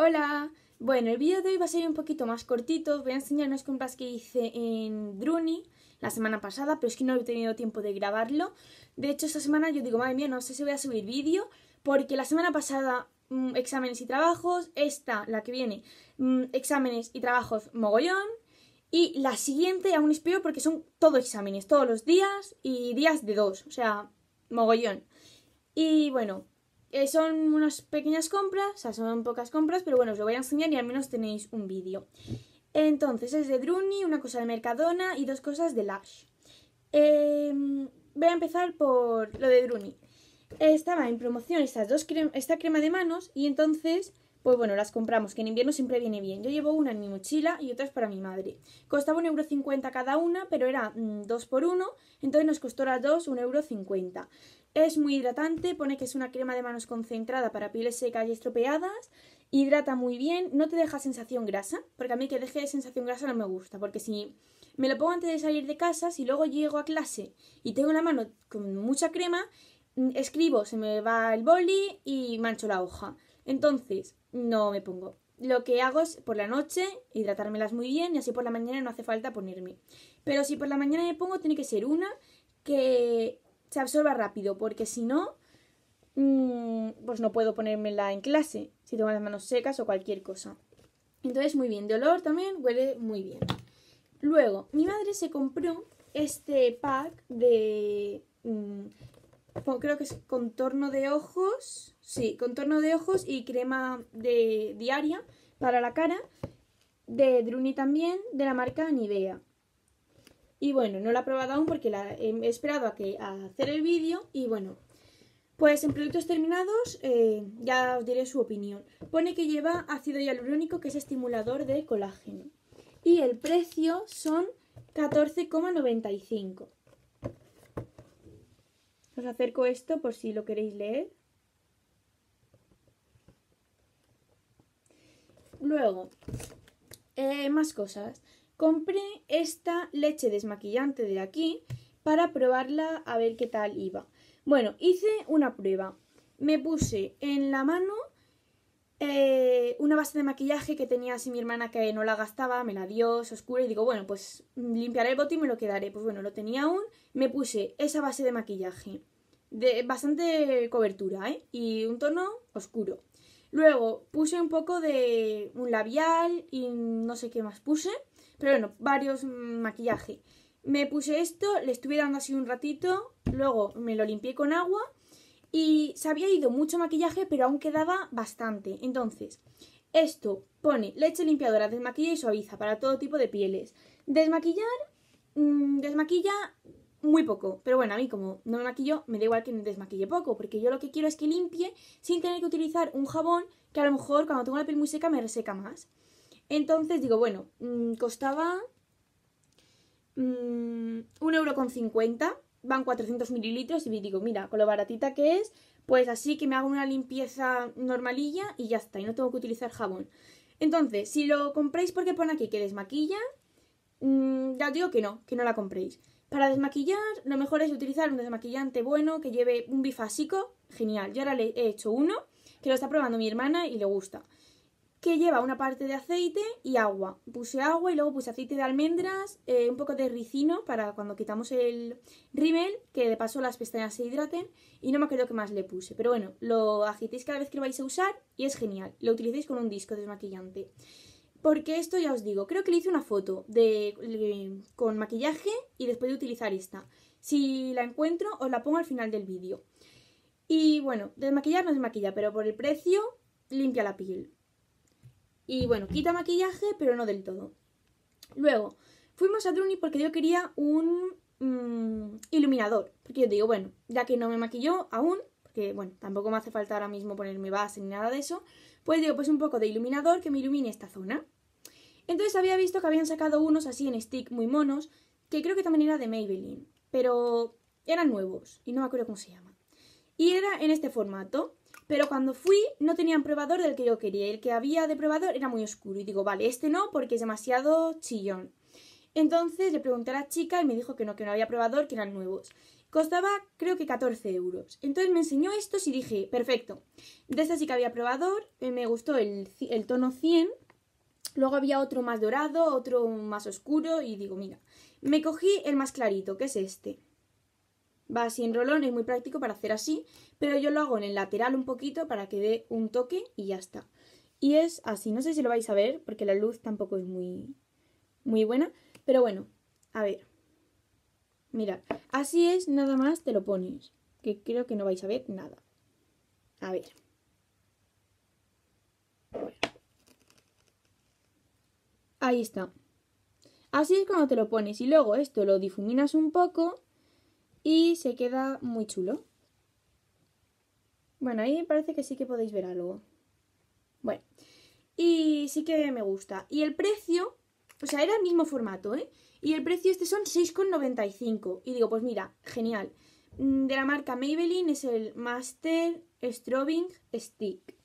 Hola, bueno, el vídeo de hoy va a ser un poquito más cortito, voy a enseñar unas compras que hice en Druni la semana pasada, pero es que no he tenido tiempo de grabarlo. De hecho, esta semana yo digo, madre mía, no sé si voy a subir vídeo, porque la semana pasada mm, exámenes y trabajos, esta, la que viene, mm, exámenes y trabajos mogollón, y la siguiente aún espero porque son todos exámenes, todos los días y días de dos, o sea, mogollón. Y bueno, eh, son unas pequeñas compras, o sea, son pocas compras, pero bueno, os lo voy a enseñar y al menos tenéis un vídeo. Entonces, es de Druni, una cosa de Mercadona y dos cosas de Lush. Em, voy a empezar por lo de Druni. Estaba en promoción estas dos esta crema de manos y entonces pues bueno, las compramos, que en invierno siempre viene bien. Yo llevo una en mi mochila y otras para mi madre. Costaba 1,50€ cada una, pero era 2 mm, por 1 entonces nos costó las dos 1,50€. Es muy hidratante, pone que es una crema de manos concentrada para pieles secas y estropeadas. Hidrata muy bien, no te deja sensación grasa, porque a mí que deje de sensación grasa no me gusta, porque si me lo pongo antes de salir de casa, si luego llego a clase y tengo la mano con mucha crema, mm, escribo, se me va el boli y mancho la hoja. Entonces, no me pongo. Lo que hago es por la noche hidratármelas muy bien y así por la mañana no hace falta ponerme. Pero si por la mañana me pongo, tiene que ser una que se absorba rápido, porque si no, mm, pues no puedo ponérmela en clase, si tengo las manos secas o cualquier cosa. Entonces, muy bien, de olor también huele muy bien. Luego, mi madre se compró este pack de... Mm, creo que es contorno de ojos Sí, contorno de ojos y crema de diaria para la cara. De Druni también, de la marca Nivea. Y bueno, no la he probado aún porque la he esperado a, que, hacer el vídeo. Y bueno, pues en productos terminados eh, ya os diré su opinión. Pone que lleva ácido hialurónico que es estimulador de colágeno. Y el precio son 14,95. Os acerco esto por si lo queréis leer. Luego, eh, más cosas. Compré esta leche desmaquillante de aquí para probarla a ver qué tal iba. Bueno, hice una prueba. Me puse en la mano eh, una base de maquillaje que tenía así mi hermana que no la gastaba, me la dio, es oscura, y digo, bueno, pues mm, limpiaré el bote y me lo quedaré. Pues bueno, lo tenía aún, me puse esa base de maquillaje, de bastante cobertura, ¿eh? Y un tono oscuro. Luego puse un poco de un labial y no sé qué más puse, pero bueno, varios maquillaje. Me puse esto, le estuve dando así un ratito, luego me lo limpié con agua y se había ido mucho maquillaje, pero aún quedaba bastante. Entonces, esto pone leche limpiadora, desmaquilla y suaviza para todo tipo de pieles. Desmaquillar, mm, desmaquilla muy poco. Pero bueno, a mí como no me maquillo, me da igual que me desmaquille poco, porque yo lo que quiero es que limpie sin tener que utilizar un jabón que a lo mejor cuando tengo la piel muy seca me reseca más. Entonces digo, bueno, mm, costaba mm, con 1,50€, van 400 mililitros y digo, mira, con lo baratita que es, pues así que me hago una limpieza normalilla y ya está, y no tengo que utilizar jabón. Entonces, si lo compráis porque pone aquí que desmaquilla, mm, ya os digo que no, que no la compréis. Para desmaquillar, lo mejor es utilizar un desmaquillante bueno que lleve un bifásico. Genial. Yo ahora le he hecho uno que lo está probando mi hermana y le gusta. Que lleva una parte de aceite y agua. Puse agua y luego puse aceite de almendras, eh, un poco de ricino para cuando quitamos el rímel, que de paso las pestañas se hidraten. Y no me acuerdo que más le puse. Pero bueno, lo agitéis cada vez que lo vais a usar y es genial. Lo utilicéis con un disco desmaquillante. Porque esto ya os digo, creo que le hice una foto de, con maquillaje y después de utilizar esta. Si la encuentro, os la pongo al final del vídeo. Y bueno, desmaquillar no desmaquilla, pero por el precio limpia la piel. Y bueno, quita maquillaje, pero no del todo. Luego, fuimos a Druni porque yo quería un mm, iluminador. Porque yo digo, bueno, ya que no me maquilló aún, porque bueno, tampoco me hace falta ahora mismo ponerme base ni nada de eso, pues digo, pues un poco de iluminador que me ilumine esta zona. Entonces había visto que habían sacado unos así en stick muy monos, que creo que también era de Maybelline, pero eran nuevos y no me acuerdo cómo se llaman. Y era en este formato, pero cuando fui no tenían probador del que yo quería, el que había de probador era muy oscuro y digo, vale, este no porque es demasiado chillón. Entonces le pregunté a la chica y me dijo que no, que no había probador, que eran nuevos. Costaba creo que 14 euros. Entonces me enseñó estos y dije, perfecto. De esta sí que había probador, eh, me gustó el, el tono 100. Luego había otro más dorado, otro más oscuro y digo, mira, me cogí el más clarito, que es este. Va así en rolón, es muy práctico para hacer así, pero yo lo hago en el lateral un poquito para que dé un toque y ya está. Y es así, no sé si lo vais a ver porque la luz tampoco es muy, muy buena, pero bueno, a ver. Mirad, así es, nada más te lo pones, que creo que no vais a ver nada. A ver. Ahí está. Así es cuando te lo pones y luego esto lo difuminas un poco y se queda muy chulo. Bueno, ahí me parece que sí que podéis ver algo. Bueno, y sí que me gusta. Y el precio o pues sea, era el mismo formato, ¿eh? Y el precio este son 6,95. Y digo, pues mira, genial. Mm, de la marca Maybelline es el Master Strobing Stick.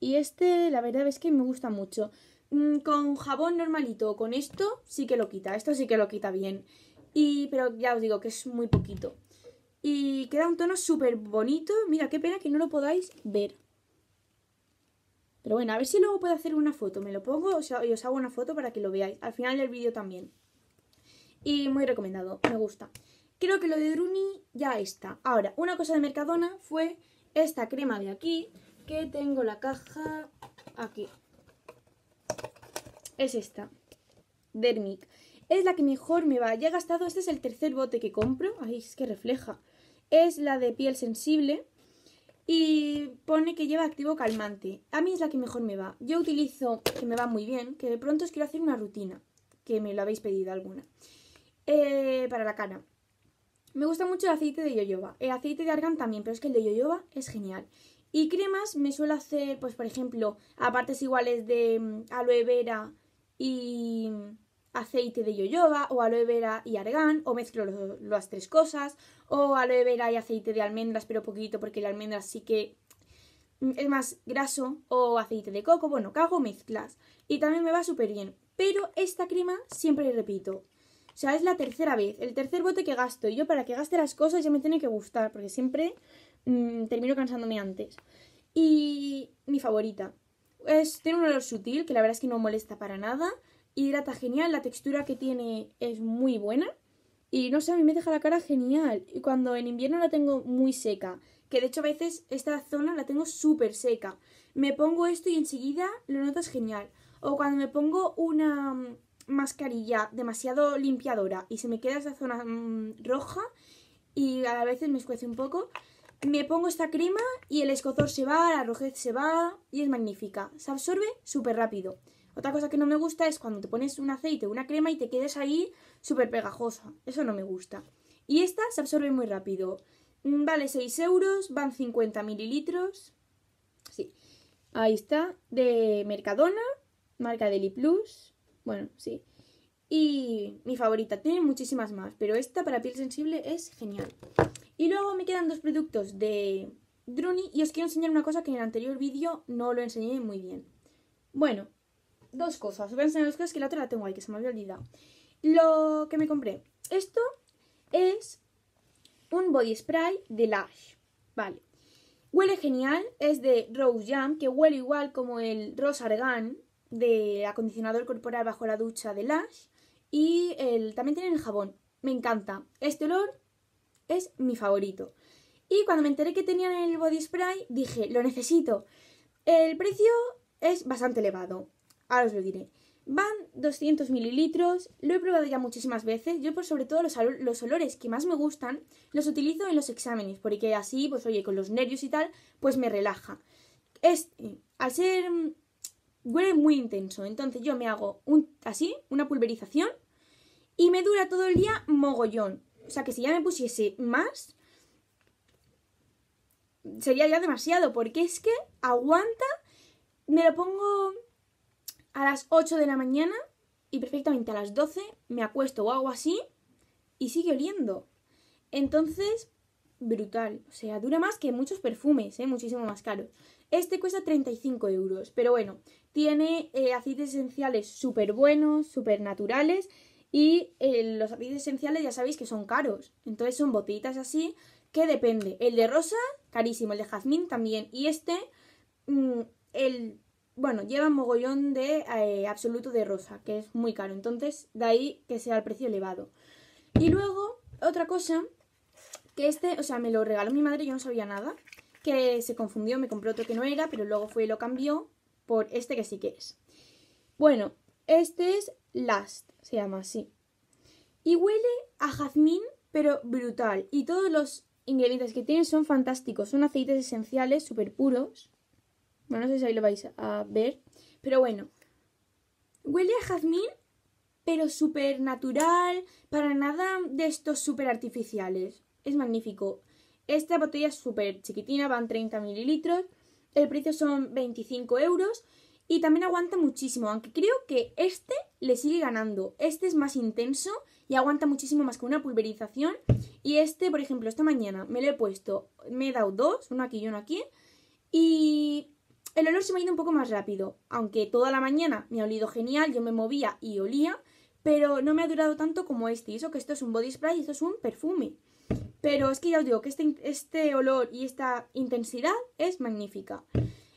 Y este, la verdad es que me gusta mucho. Mm, con jabón normalito con esto, sí que lo quita. Esto sí que lo quita bien. Y, pero ya os digo que es muy poquito. Y queda un tono súper bonito. Mira, qué pena que no lo podáis ver. Pero bueno, a ver si luego puedo hacer una foto. Me lo pongo y os hago una foto para que lo veáis. Al final del vídeo también. Y muy recomendado, me gusta. Creo que lo de Druni ya está. Ahora, una cosa de Mercadona fue esta crema de aquí, que tengo la caja aquí. Es esta, Dermic. Es la que mejor me va. Ya he gastado, este es el tercer bote que compro. Ay, es que refleja. Es la de piel sensible y pone que lleva activo calmante. A mí es la que mejor me va. Yo utilizo, que me va muy bien, que de pronto os quiero hacer una rutina, que me lo habéis pedido alguna, eh, para la cara. Me gusta mucho el aceite de yoyoba. El aceite de argan también, pero es que el de yoyoba es genial. Y cremas me suelo hacer, pues por ejemplo, a partes iguales de mm, aloe vera y aceite de yoyoba o aloe vera y argán, o mezclo las tres cosas, o aloe vera y aceite de almendras, pero poquito porque la almendra sí que mm, es más graso, o aceite de coco, bueno, hago mezclas. Y también me va súper bien. Pero esta crema siempre le repito. O sea, es la tercera vez, el tercer bote que gasto. Y yo para que gaste las cosas ya me tiene que gustar, porque siempre mm, termino cansándome antes. Y mi favorita. Es, tiene un olor sutil, que la verdad es que no molesta para nada hidrata genial, la textura que tiene es muy buena. Y no sé, a mí me deja la cara genial. Y cuando en invierno la tengo muy seca, que de hecho a veces esta zona la tengo súper seca, me pongo esto y enseguida lo notas genial. O cuando me pongo una mm, mascarilla demasiado limpiadora y se me queda esa zona mm, roja y a veces me escuece un poco, me pongo esta crema y el escozor se va, la rojez se va y es magnífica. Se absorbe súper rápido. Otra cosa que no me gusta es cuando te pones un aceite o una crema y te quedes ahí súper pegajosa. Eso no me gusta. Y esta se absorbe muy rápido. Mm, vale 6 euros, van 50 mililitros. Sí. Ahí está. De Mercadona, marca Deli Plus. Bueno, sí. Y mi favorita, tiene muchísimas más, pero esta para piel sensible es genial. Y luego me quedan dos productos de Druni y os quiero enseñar una cosa que en el anterior vídeo no lo enseñé muy bien. Bueno, dos cosas. Voy a los dos que la otra la tengo ahí, que se me había olvidado. Lo que me compré. Esto es un body spray de Lush, Vale. Huele genial. Es de Rose Jam, que huele igual como el Rose Argan de acondicionador corporal bajo la ducha de Lush Y el, también tiene el jabón. Me encanta. Este olor es mi favorito. Y cuando me enteré que tenían el body spray, dije, lo necesito. El precio es bastante elevado. Ahora os lo diré. Van 200 mililitros, lo he probado ya muchísimas veces. Yo, por sobre todo, los, olores que más me gustan los utilizo en los exámenes, porque así, pues oye, con los nervios y tal, pues me relaja. es eh, al ser. Mm, huele muy intenso, entonces yo me hago un, así, una pulverización, y me dura todo el día mogollón. O sea que si ya me pusiese más, sería ya demasiado, porque es que aguanta, me lo pongo a las 8 de la mañana y perfectamente a las 12 me acuesto o hago así y sigue oliendo. Entonces, brutal. O sea, dura más que muchos perfumes, ¿eh? muchísimo más caro. Este cuesta 35 euros, pero bueno, tiene eh, aceites esenciales súper buenos, súper naturales y eh, los aceites esenciales ya sabéis que son caros. Entonces son botellitas así que depende. El de rosa, carísimo, el de jazmín también y este... Mm, el bueno, lleva mogollón de eh, absoluto de rosa, que es muy caro. Entonces, de ahí que sea el precio elevado. Y luego, otra cosa, que este, o sea, me lo regaló mi madre, yo no sabía nada. Que se confundió, me compró otro que no era, pero luego fue y lo cambió por este que sí que es. Bueno, este es Last, se llama así. Y huele a jazmín, pero brutal. Y todos los ingredientes que tiene son fantásticos. Son aceites esenciales, súper puros. Bueno, no sé si ahí lo vais a ver. Pero bueno. Huele a jazmín, pero súper natural. Para nada de estos súper artificiales. Es magnífico. Esta botella es súper chiquitina, van 30 mililitros. El precio son 25 euros. Y también aguanta muchísimo, aunque creo que este le sigue ganando. Este es más intenso y aguanta muchísimo más que una pulverización. Y este, por ejemplo, esta mañana me lo he puesto, me he dado dos, uno aquí y uno aquí. Y el olor se me ha ido un poco más rápido, aunque toda la mañana me ha olido genial, yo me movía y olía, pero no me ha durado tanto como este. Y eso que esto es un body spray y esto es un perfume. Pero es que ya os digo que este, este, olor y esta intensidad es magnífica.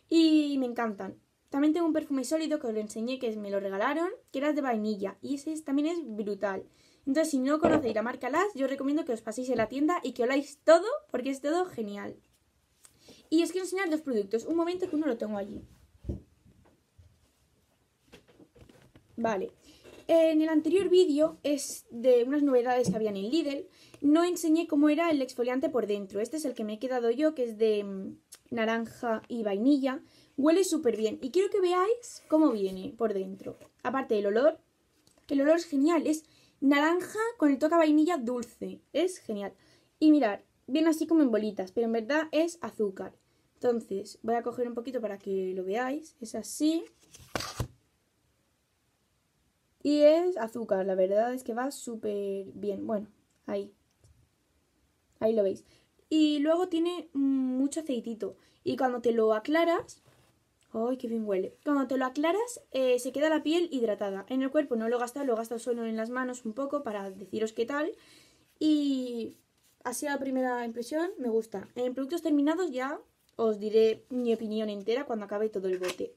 Y me encantan. También tengo un perfume sólido que os lo enseñé, que me lo regalaron, que era de vainilla. Y ese también es brutal. Entonces, si no conocéis la marca LAS, yo os recomiendo que os paséis en la tienda y que oláis todo, porque es todo genial. Y os quiero enseñar dos productos. Un momento que uno lo tengo allí. Vale. En el anterior vídeo es de unas novedades que habían en Lidl. No enseñé cómo era el exfoliante por dentro. Este es el que me he quedado yo, que es de mm, naranja y vainilla. Huele súper bien y quiero que veáis cómo viene por dentro. Aparte del olor, el olor es genial. Es naranja con el toque a vainilla dulce. Es genial. Y mirad, viene así como en bolitas, pero en verdad es azúcar. Entonces, voy a coger un poquito para que lo veáis. Es así. Y es azúcar, la verdad es que va súper bien. Bueno, ahí. Ahí lo veis. Y luego tiene mucho aceitito. Y cuando te lo aclaras... ¡Ay, qué bien huele! Cuando te lo aclaras, eh, se queda la piel hidratada. En el cuerpo no lo gasta, lo gasta solo en las manos un poco para deciros qué tal. Y así la primera impresión me gusta. En productos terminados ya os diré mi opinión entera cuando acabe todo el bote.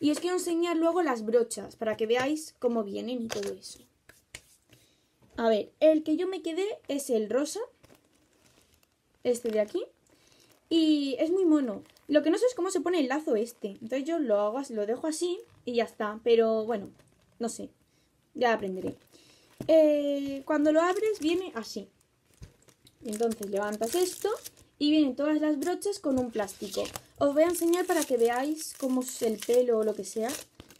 Y os quiero enseñar luego las brochas para que veáis cómo vienen y todo eso. A ver, el que yo me quedé es el rosa, este de aquí, y es muy mono. Lo que no sé es cómo se pone el lazo este, entonces yo lo hago, lo dejo así y ya está, pero bueno, no sé, ya aprenderé. Eh, cuando lo abres viene así. Entonces levantas esto y vienen todas las brochas con un plástico. Os voy a enseñar para que veáis cómo es el pelo o lo que sea.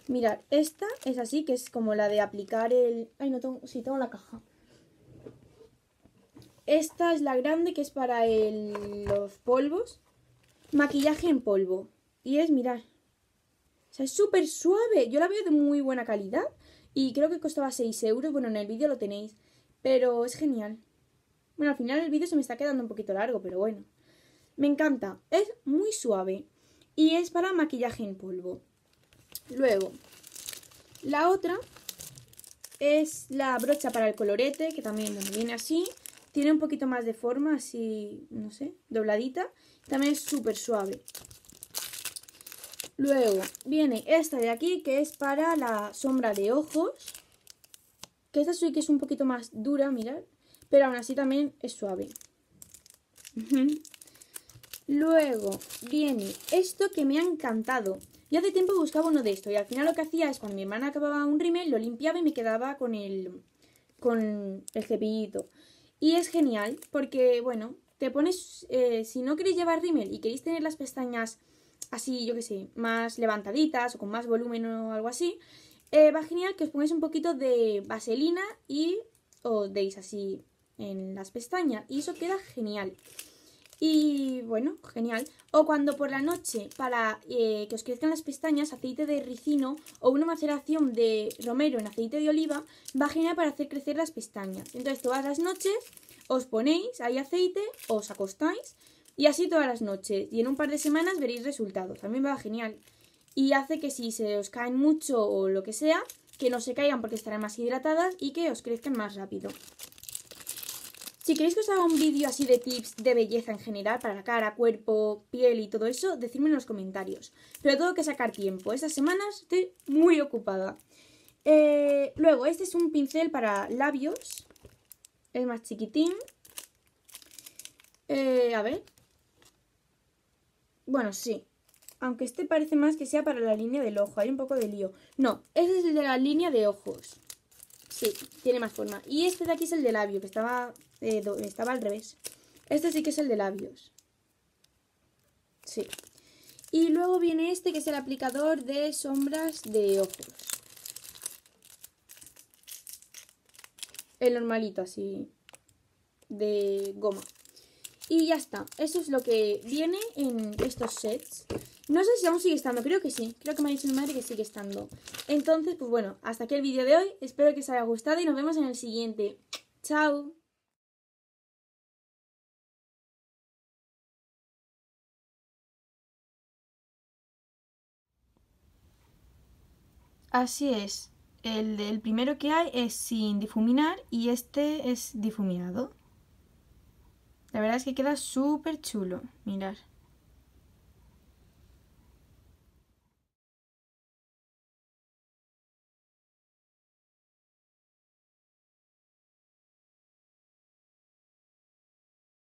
Mirad, esta es así, que es como la de aplicar el... Ay, no tengo... Sí, tengo la caja. Esta es la grande, que es para los polvos. Maquillaje en polvo. Y es, mirad. O sea, es súper suave. Yo la veo de muy buena calidad. Y creo que costaba 6 euros. Bueno, en el vídeo lo tenéis. Pero es genial. Bueno, al final el vídeo se me está quedando un poquito largo, pero bueno. Me encanta. Es muy suave y es para maquillaje en polvo. Luego, la otra es la brocha para el colorete, que también viene así. Tiene un poquito más de forma, así, no sé, dobladita. También es súper suave. Luego viene esta de aquí, que es para la sombra de ojos. Que esta sí que es un poquito más dura, mirad pero aún así también es suave. Luego viene esto que me ha encantado. Yo hace tiempo buscaba uno de esto y al final lo que hacía es cuando mi hermana acababa un rímel lo limpiaba y me quedaba con el, con el cepillito. Y es genial porque, bueno, te pones, eh, si no queréis llevar rímel y queréis tener las pestañas así, yo que sé, más levantaditas o con más volumen o algo así, eh, va genial que os pongáis un poquito de vaselina y os deis así en las pestañas y eso queda genial. Y bueno, genial. O cuando por la noche, para eh, que os crezcan las pestañas, aceite de ricino o una maceración de romero en aceite de oliva va genial para hacer crecer las pestañas. Entonces todas las noches os ponéis ahí aceite, os acostáis y así todas las noches. Y en un par de semanas veréis resultados. También va genial. Y hace que si se os caen mucho o lo que sea, que no se caigan porque estarán más hidratadas y que os crezcan más rápido. Si queréis que os haga un vídeo así de tips de belleza en general, para la cara, cuerpo, piel y todo eso, decidme en los comentarios. Pero tengo que sacar tiempo, estas semanas estoy muy ocupada. Eh, luego, este es un pincel para labios, es más chiquitín. Eh, a ver. Bueno, sí. Aunque este parece más que sea para la línea del ojo, hay un poco de lío. No, este es el de la línea de ojos. Sí, tiene más forma. Y este de aquí es el de labio, que estaba eh, estaba al revés. Este sí que es el de labios. Sí. Y luego viene este que es el aplicador de sombras de ojos. El normalito así de goma. Y ya está. Eso es lo que viene en estos sets. No sé si aún sigue estando, creo que sí. Creo que me ha dicho mi madre que sigue estando. Entonces, pues bueno, hasta aquí el vídeo de hoy. Espero que os haya gustado y nos vemos en el siguiente. ¡Chao! Así es. El, primero que hay es sin difuminar y este es difuminado. La verdad es que queda súper chulo. Mirar.